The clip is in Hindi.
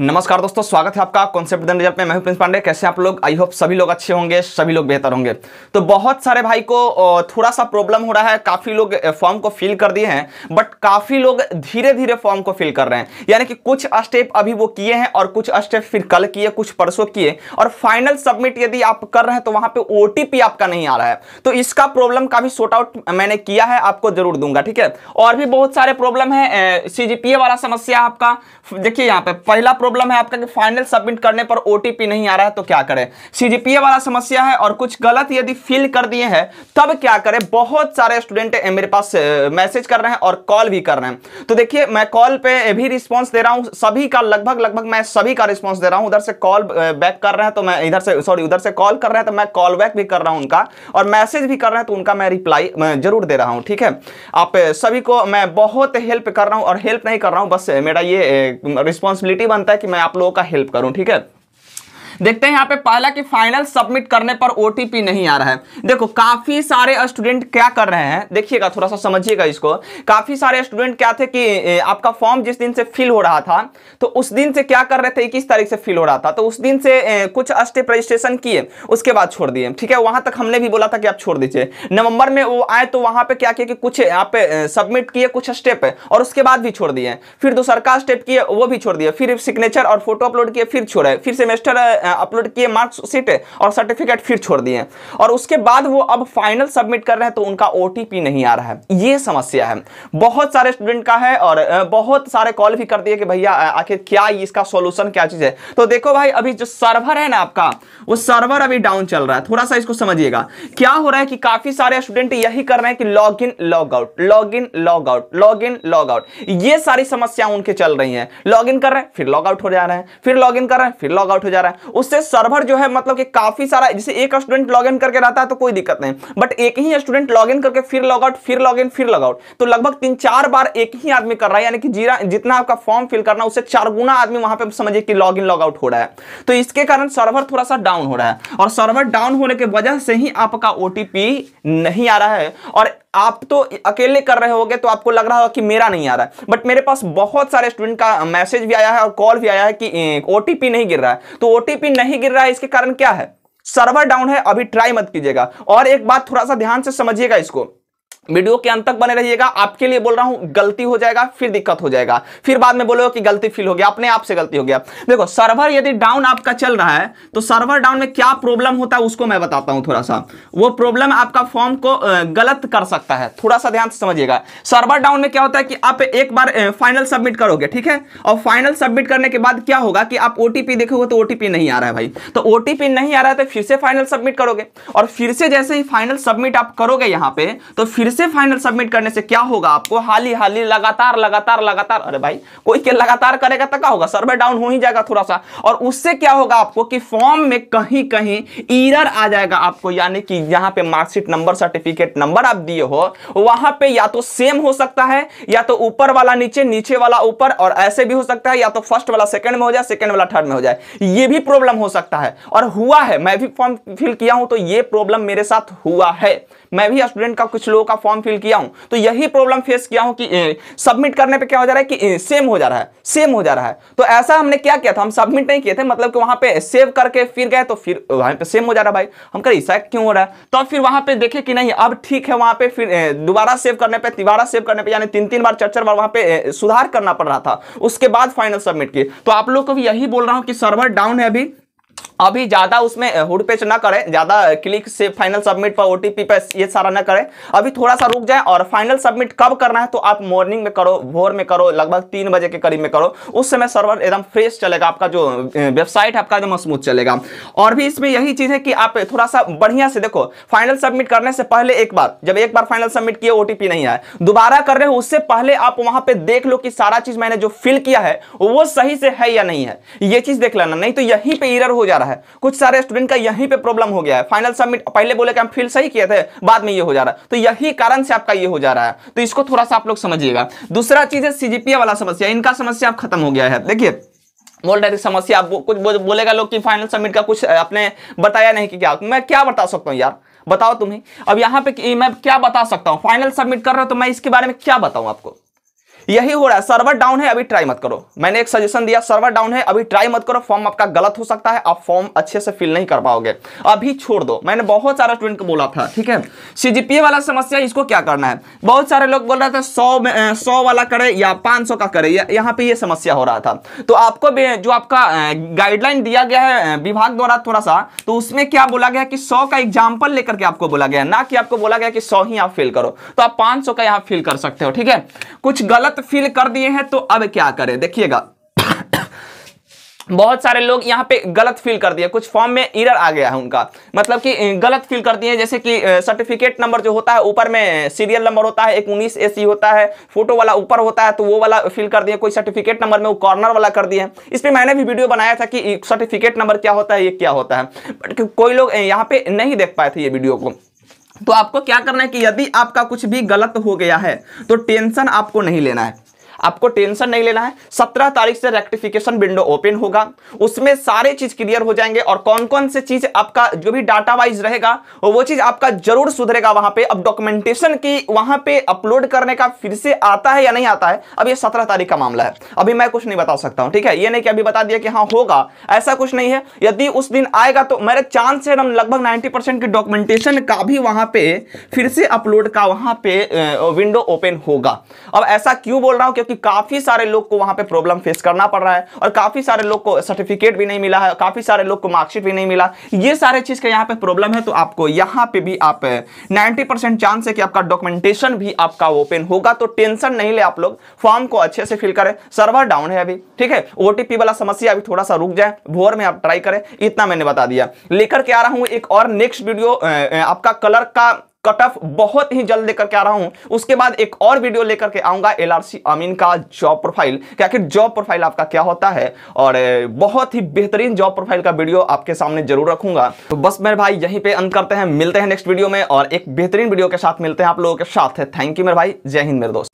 नमस्कार दोस्तों स्वागत है आपका कॉन्सेप्ट दन रिजल्ट में मैं हूं प्रिंस पांडे कैसे आप लोग आई होप सभी लोग अच्छे होंगे सभी लोग बेहतर होंगे तो बहुत सारे भाई को थोड़ा सा प्रॉब्लम हो रहा है काफ़ी लोग फॉर्म को फिल कर दिए हैं बट काफ़ी लोग धीरे धीरे फॉर्म को फिल कर रहे हैं यानी कि कुछ स्टेप अभी वो किए हैं और कुछ स्टेप फिर कल किए कुछ परसों किए और फाइनल सबमिट यदि आप कर रहे हैं तो वहां पर ओ आपका नहीं आ रहा है तो इसका प्रॉब्लम का भी आउट मैंने किया है आपको जरूर दूंगा ठीक है और भी बहुत सारे प्रॉब्लम है सी वाला समस्या आपका देखिए यहाँ पे पहला प्रॉब्लम है आपका कि फाइनल सबमिट करने पर ओटीपी नहीं आ रहा है तो क्या करें सीजीपीए वाला समस्या है और कुछ गलत यदि फिल कर दिए हैं तब क्या करें बहुत सारे स्टूडेंट मेरे पास मैसेज कर रहे हैं और कॉल भी कर रहे हैं तो देखिए मैं कॉल पे भी रिस्पॉन्स दे रहा हूँ सभी का लगभग लगभग मैं सभी का रिस्पॉन्स दे रहा हूँ उधर से कॉल बैक कर रहे हैं तो मैं इधर से सॉरी उधर से कॉल कर रहे हैं तो मैं कॉल बैक भी कर रहा हूँ उनका और मैसेज भी कर रहे हैं तो उनका मैं रिप्लाई जरूर दे रहा हूँ ठीक है आप सभी को मैं बहुत हेल्प कर रहा हूँ और हेल्प नहीं कर रहा हूँ बस मेरा ये रिस्पॉन्सिबिलिटी बनता है कि मैं आप लोगों का हेल्प करूँ ठीक है देखते हैं यहाँ पे पहला कि फाइनल सबमिट करने पर ओटीपी नहीं आ रहा है देखो काफी सारे स्टूडेंट क्या कर रहे हैं देखिएगा थोड़ा सा समझिएगा इसको काफी सारे स्टूडेंट क्या थे कि आपका फॉर्म जिस दिन से फिल हो रहा था तो उस दिन से क्या कर रहे थे इक्कीस तारीख से फिल हो रहा था तो उस दिन से कुछ स्टेप रजिस्ट्रेशन किए उसके बाद छोड़ दिए ठीक है वहां तक हमने भी बोला था कि आप छोड़ दीजिए नवंबर में वो आए तो वहां पर क्या किया कि कुछ आप सबमिट किए कुछ स्टेप और उसके बाद भी छोड़ दिए फिर दूसर का स्टेप किए वो भी छोड़ दिए फिर सिग्नेचर और फोटो अपलोड किए फिर छोड़े फिर सेमेस्टर अपलोड किए मार्कशीट और सर्टिफिकेट फिर छोड़ दिए और उसके बाद वो अब फाइनल सबमिट कर रहे हैं तो उनका ओ नहीं आ रहा है ये समस्या है बहुत सारे स्टूडेंट का है और बहुत सारे कॉल भी कर दिए कि भैया आखिर क्या इसका सोल्यूशन क्या चीज़ है तो देखो भाई अभी जो सर्वर है ना आपका वो सर्वर अभी डाउन चल रहा है थोड़ा सा इसको समझिएगा क्या हो रहा है कि काफ़ी सारे स्टूडेंट यही कर रहे हैं कि log in log out log in log out log in log out ये सारी समस्या उनके चल रही है लॉग इन कर रहे हैं फिर लॉग आउट हो जा रहे हैं फिर लॉग इन कर रहे हैं फिर लॉग आउट हो जा रहा है उससे सर्वर जो है मतलब कि काफी सारा जैसे एक स्टूडेंट लॉग इन करके रहता है तो कोई दिक्कत नहीं बट एक ही स्टूडेंट लॉग इन करके फिर लॉग आउट फिर लॉग इन फिर लॉग आउट तो लगभग तीन चार बार एक ही आदमी कर रहा है यानी कि जीरा जितना आपका फॉर्म फिल करना उससे चार गुना आदमी वहां पर समझिए कि लॉग इन लॉग आउट हो रहा है तो इसके कारण सर्वर थोड़ा सा डाउन हो रहा है और सर्वर डाउन होने की वजह से ही आपका ओ नहीं आ रहा है और आप तो अकेले कर रहे होगे तो आपको लग रहा होगा कि मेरा नहीं आ रहा है बट मेरे पास बहुत सारे स्टूडेंट का मैसेज भी आया है और कॉल भी आया है कि ओ नहीं गिर रहा है तो ओ नहीं गिर रहा है इसके कारण क्या है सर्वर डाउन है अभी ट्राई मत कीजिएगा और एक बात थोड़ा सा ध्यान से समझिएगा इसको वीडियो के अंत तक बने रहिएगा आपके लिए बोल रहा हूं गलती हो जाएगा फिर दिक्कत हो जाएगा फिर बाद में बोलोगे कि गलती फील हो गया अपने आप से गलती हो गया देखो सर्वर यदि डाउन आपका चल रहा है तो सर्वर डाउन में क्या प्रॉब्लम होता है उसको मैं बताता हूं थोड़ा सा वो प्रॉब्लम आपका फॉर्म को गलत कर सकता है थोड़ा सा ध्यान से समझिएगा सर्वर डाउन में क्या होता है कि आप एक बार फाइनल सबमिट करोगे ठीक है और फाइनल सबमिट करने के बाद क्या होगा कि आप ओटीपी देखोगे तो ओटीपी नहीं आ रहा है भाई तो ओटीपी नहीं आ रहा है तो फिर से फाइनल सबमिट करोगे और फिर से जैसे ही फाइनल सबमिट आप करोगे यहाँ पे तो फिर फिर से फाइनल सबमिट करने से क्या होगा आपको हाल ही हाल ही लगातार लगातार लगातार अरे भाई कोई के लगातार करेगा तो क्या होगा सर्वे डाउन हो ही जाएगा थोड़ा सा और उससे क्या होगा आपको कि फॉर्म में कहीं कहीं ईरर आ जाएगा आपको यानी कि यहाँ पे मार्कशीट नंबर सर्टिफिकेट नंबर आप दिए हो वहां पर या तो सेम हो सकता है या तो ऊपर वाला नीचे नीचे वाला ऊपर और ऐसे भी हो सकता है या तो फर्स्ट वाला सेकेंड में हो जाए सेकेंड वाला थर्ड में हो जाए ये भी प्रॉब्लम हो सकता है और हुआ है मैं भी फॉर्म फिल किया हूं तो ये प्रॉब्लम मेरे साथ हुआ है मैं भी स्टूडेंट का कुछ लोगों का फॉर्म फिल किया हूं तो यही प्रॉब्लम फेस किया हूं कि सबमिट करने पे क्या हो जा रहा है कि सेम हो जा रहा है सेम हो जा रहा है तो ऐसा हमने क्या किया था हम सबमिट नहीं किए थे मतलब कि वहां पे सेव करके फिर गए तो फिर वहां पे सेम हो जा रहा भाई हम कह ऐसा क्यों हो रहा है तो फिर वहां पे देखे कि नहीं अब ठीक है वहां पे फिर दोबारा सेव करने पे तिबारा सेव करने पे यानी तीन तीन बार चार चार बार वहां पे सुधार करना पड़ रहा था उसके बाद फाइनल सबमिट किए तो आप लोग को भी यही बोल रहा हूँ कि सर्वर डाउन है अभी अभी ज़्यादा उसमें हुड पेज ना करें ज़्यादा क्लिक से फाइनल सबमिट पर ओ पर ये सारा ना करें अभी थोड़ा सा रुक जाए और फाइनल सबमिट कब करना है तो आप मॉर्निंग में करो भोर में करो लगभग तीन बजे के करीब में करो उस समय सर्वर एकदम फ्रेश चलेगा आपका जो वेबसाइट है आपका एकदम स्मूथ चलेगा और भी इसमें यही चीज़ है कि आप थोड़ा सा बढ़िया से देखो फाइनल सबमिट करने से पहले एक बार जब एक बार फाइनल सबमिट किया ओटीपी नहीं आए दोबारा कर रहे हो उससे पहले आप वहां पर देख लो कि सारा चीज़ मैंने जो फिल किया है वो सही से है या नहीं है ये चीज़ देख लेना नहीं तो यहीं पर इरर हो जा रहा है है कुछ सारे स्टूडेंट का यहीं पे प्रॉब्लम हो गया है फाइनल सबमिट पहले बोले कि हम फिल सही किए थे बाद में ये हो जा रहा है तो यही कारण से आपका ये हो जा रहा है तो इसको थोड़ा सा आप लोग समझिएगा दूसरा चीज है सीजीपीए वाला समस्या इनका समस्या अब खत्म हो गया है देखिए बोल रहे थे समस्या आप कुछ बोलेगा लोग कि फाइनल सबमिट का कुछ आपने बताया नहीं कि क्या तो मैं क्या बता सकता हूँ यार बताओ तुम्हें अब यहाँ पे मैं क्या बता सकता हूँ फाइनल सबमिट कर रहा हो तो मैं इसके बारे में क्या बताऊँ आपको यही हो रहा है सर्वर डाउन है अभी ट्राई मत करो मैंने एक सजेशन दिया सर्वर डाउन है अभी ट्राई मत करो फॉर्म आपका गलत हो सकता है आप फॉर्म अच्छे से फिल नहीं कर पाओगे अभी छोड़ दो मैंने बहुत सारा स्टूडेंट को बोला था ठीक है सीजीपीए वाला समस्या इसको क्या करना है बहुत सारे लोग बोल रहे थे सौ सौ वाला करे या पांच का करे यहाँ पे ये समस्या हो रहा था तो आपको जो आपका गाइडलाइन दिया गया है विभाग द्वारा थोड़ा सा तो उसमें क्या बोला गया कि सौ का एग्जाम्पल लेकर के आपको बोला गया ना कि आपको बोला गया कि सौ ही आप फिल करो तो आप पांच का यहाँ फिल कर सकते हो ठीक है कुछ गलत गलत फील कर दिए हैं तो अब क्या करें देखिएगा बहुत सारे लोग यहाँ पे गलत फील कर दिए कुछ फॉर्म में इरर आ गया है उनका मतलब कि गलत फील कर दिए जैसे कि सर्टिफिकेट नंबर जो होता है ऊपर में सीरियल नंबर होता है एक उन्नीस ए होता है फोटो वाला ऊपर होता है तो वो वाला फील कर दिए कोई सर्टिफिकेट नंबर में वो कॉर्नर वाला कर दिए इस पर मैंने भी वीडियो बनाया था कि सर्टिफिकेट नंबर क्या होता है ये क्या होता है बट कोई लोग यहाँ पे नहीं देख पाए थे ये वीडियो को तो आपको क्या करना है कि यदि आपका कुछ भी गलत हो गया है तो टेंशन आपको नहीं लेना है आपको टेंशन नहीं लेना है सत्रह तारीख से रेक्टिफिकेशन विंडो ओपन होगा उसमें सारे चीज क्लियर हो जाएंगे और कौन कौन से चीज आपका जो भी डाटा वाइज रहेगा वो चीज आपका जरूर सुधरेगा वहां पे अब डॉक्यूमेंटेशन की वहां पे अपलोड करने का फिर से आता है या नहीं आता है अब ये सत्रह तारीख का मामला है अभी मैं कुछ नहीं बता सकता हूं ठीक है ये नहीं कि अभी बता दिया कि हाँ होगा ऐसा कुछ नहीं है यदि उस दिन आएगा तो मेरे चांस है हम लगभग नाइनटी परसेंट की डॉक्यूमेंटेशन का भी वहां पे फिर से अपलोड का वहां पे विंडो ओपन होगा अब ऐसा क्यों बोल रहा हूं कि काफी सारे लोग को वहां पे प्रॉब्लम फेस करना पड़ रहा है और काफी सारे लोग को सर्टिफिकेट भी नहीं मिला है काफी सारे लोग को मार्कशीट भी नहीं मिला ये सारे चीज का यहाँ पे प्रॉब्लम है तो आपको यहाँ पे भी आप नाइन्टी चांस है कि आपका डॉक्यूमेंटेशन भी आपका ओपन होगा तो टेंशन नहीं ले आप लोग फॉर्म को अच्छे से फिल करें सर्वर डाउन है अभी ठीक है ओटीपी वाला समस्या अभी थोड़ा सा रुक जाए भोर में आप ट्राई करें इतना मैंने बता दिया लेकर के आ रहा हूं एक और नेक्स्ट वीडियो आपका कलर का कट ऑफ बहुत ही जल्द लेकर के आ रहा हूं उसके बाद एक और वीडियो लेकर के आऊंगा एल अमीन का जॉब प्रोफाइल क्या जॉब प्रोफाइल आपका क्या होता है और बहुत ही बेहतरीन जॉब प्रोफाइल का वीडियो आपके सामने जरूर रखूंगा तो बस मेरे भाई यहीं पे अंत करते हैं मिलते हैं नेक्स्ट वीडियो में और एक बेहतरीन वीडियो के साथ मिलते हैं आप लोगों के साथ थैंक यू मेरे भाई जय हिंद मेरे दोस्त